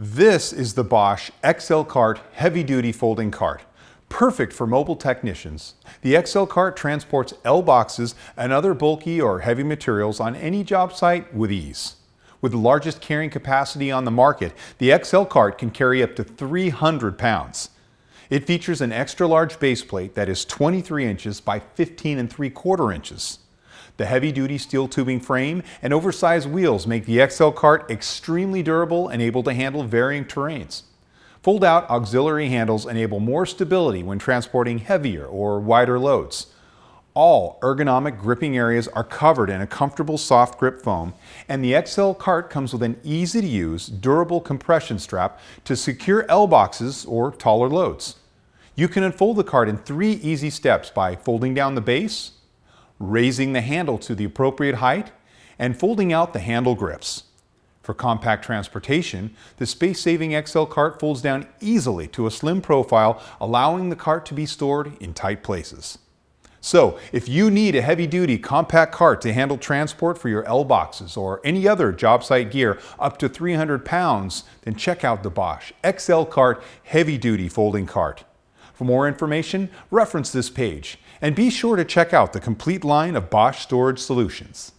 This is the Bosch XL Cart heavy duty folding cart. Perfect for mobile technicians. The XL Cart transports L boxes and other bulky or heavy materials on any job site with ease. With the largest carrying capacity on the market, the XL Cart can carry up to 300 pounds. It features an extra large base plate that is 23 inches by 15 and 3 quarter inches. The heavy-duty steel tubing frame and oversized wheels make the XL cart extremely durable and able to handle varying terrains. Fold-out auxiliary handles enable more stability when transporting heavier or wider loads. All ergonomic gripping areas are covered in a comfortable soft grip foam, and the XL cart comes with an easy-to-use, durable compression strap to secure L-boxes or taller loads. You can unfold the cart in three easy steps by folding down the base, raising the handle to the appropriate height, and folding out the handle grips. For compact transportation, the space-saving XL cart folds down easily to a slim profile, allowing the cart to be stored in tight places. So, if you need a heavy-duty compact cart to handle transport for your L-boxes or any other job site gear up to 300 pounds, then check out the Bosch XL Cart Heavy Duty Folding Cart. For more information, reference this page and be sure to check out the complete line of Bosch storage solutions.